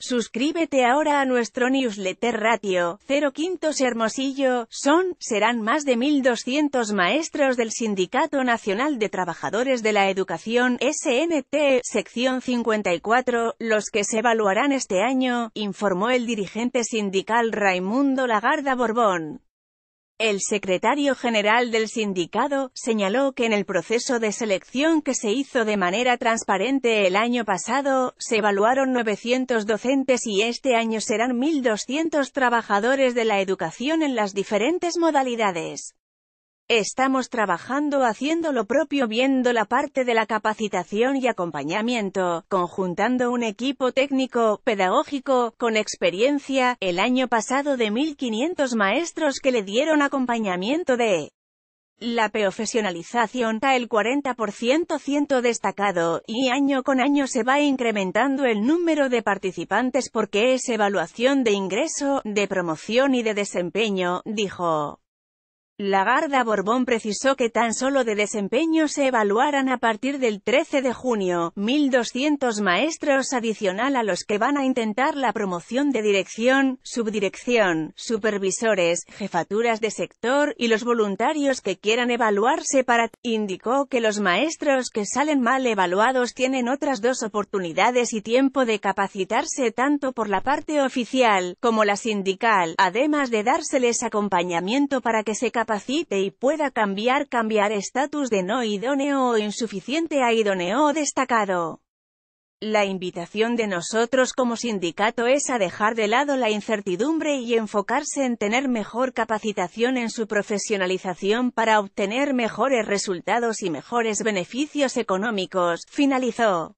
Suscríbete ahora a nuestro newsletter ratio, 0 Quintos Hermosillo, son, serán más de 1.200 maestros del Sindicato Nacional de Trabajadores de la Educación, SNT, sección 54, los que se evaluarán este año, informó el dirigente sindical Raimundo Lagarda Borbón. El secretario general del sindicado, señaló que en el proceso de selección que se hizo de manera transparente el año pasado, se evaluaron 900 docentes y este año serán 1.200 trabajadores de la educación en las diferentes modalidades. Estamos trabajando haciendo lo propio viendo la parte de la capacitación y acompañamiento, conjuntando un equipo técnico, pedagógico, con experiencia, el año pasado de 1.500 maestros que le dieron acompañamiento de la profesionalización a el 40% ciento destacado, y año con año se va incrementando el número de participantes porque es evaluación de ingreso, de promoción y de desempeño, dijo. Lagarda Borbón precisó que tan solo de desempeño se evaluarán a partir del 13 de junio, 1.200 maestros adicional a los que van a intentar la promoción de dirección, subdirección, supervisores, jefaturas de sector y los voluntarios que quieran evaluarse para... Indicó que los maestros que salen mal evaluados tienen otras dos oportunidades y tiempo de capacitarse tanto por la parte oficial, como la sindical, además de dárseles acompañamiento para que se capaciten y pueda cambiar cambiar estatus de no idóneo o insuficiente a idóneo o destacado. La invitación de nosotros como sindicato es a dejar de lado la incertidumbre y enfocarse en tener mejor capacitación en su profesionalización para obtener mejores resultados y mejores beneficios económicos, finalizó.